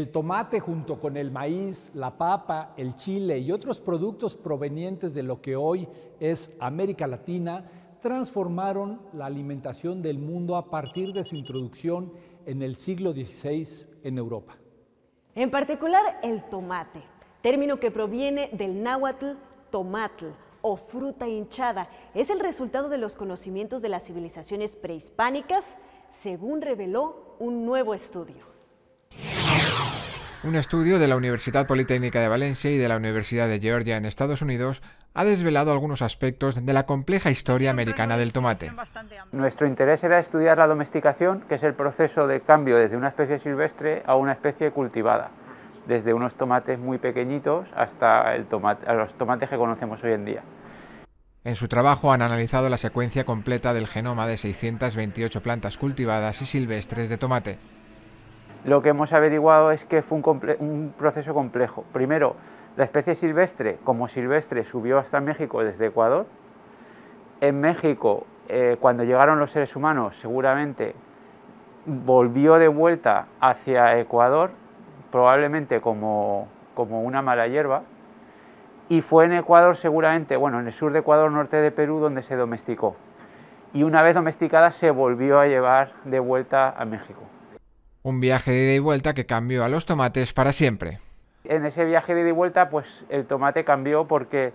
El tomate junto con el maíz, la papa, el chile y otros productos provenientes de lo que hoy es América Latina transformaron la alimentación del mundo a partir de su introducción en el siglo XVI en Europa. En particular el tomate, término que proviene del náhuatl tomatl o fruta hinchada, es el resultado de los conocimientos de las civilizaciones prehispánicas, según reveló un nuevo estudio. Un estudio de la Universidad Politécnica de Valencia y de la Universidad de Georgia en Estados Unidos ha desvelado algunos aspectos de la compleja historia americana del tomate. Nuestro interés era estudiar la domesticación, que es el proceso de cambio desde una especie silvestre a una especie cultivada, desde unos tomates muy pequeñitos hasta los tomates que conocemos hoy en día. En su trabajo han analizado la secuencia completa del genoma de 628 plantas cultivadas y silvestres de tomate lo que hemos averiguado es que fue un, proceso complejo. Primero, la especie silvestre, como silvestre, subió hasta México desde Ecuador. En México, eh, cuando llegaron los seres humanos, seguramente volvió de vuelta hacia Ecuador, probablemente como una mala hierba, y fue en Ecuador seguramente, bueno, en el sur de Ecuador, norte de Perú, donde se domesticó. Y una vez domesticada se volvió a llevar de vuelta a México. Un viaje de ida y vuelta que cambió a los tomates para siempre. En ese viaje de ida y vuelta, pues el tomate cambió porque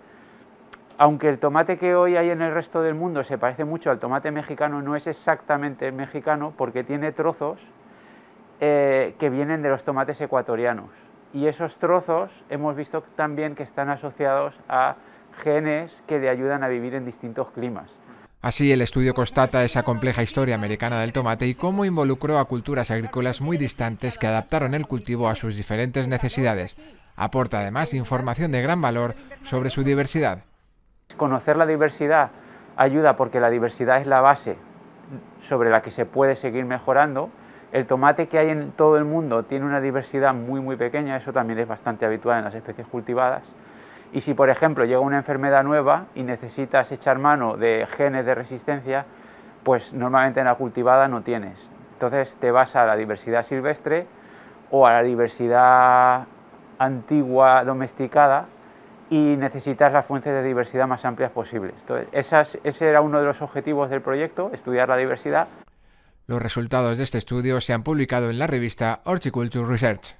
aunque el tomate que hoy hay en el resto del mundo se parece mucho al tomate mexicano, no es exactamente mexicano porque tiene trozos eh, que vienen de los tomates ecuatorianos. Y esos trozos hemos visto también que están asociados a genes que le ayudan a vivir en distintos climas. Así, el estudio constata esa compleja historia americana del tomate y cómo involucró a culturas agrícolas muy distantes que adaptaron el cultivo a sus diferentes necesidades. Aporta además información de gran valor sobre su diversidad. Conocer la diversidad ayuda porque la diversidad es la base sobre la que se puede seguir mejorando. El tomate que hay en todo el mundo tiene una diversidad muy muy pequeña, eso también es bastante habitual en las especies cultivadas. Y si, por ejemplo, llega una enfermedad nueva y necesitas echar mano de genes de resistencia, pues normalmente en la cultivada no tienes. Entonces te vas a la diversidad silvestre o a la diversidad antigua domesticada y necesitas las fuentes de diversidad más amplias posibles. ese era uno de los objetivos del proyecto, estudiar la diversidad. Los resultados de este estudio se han publicado en la revista Horticulture Research.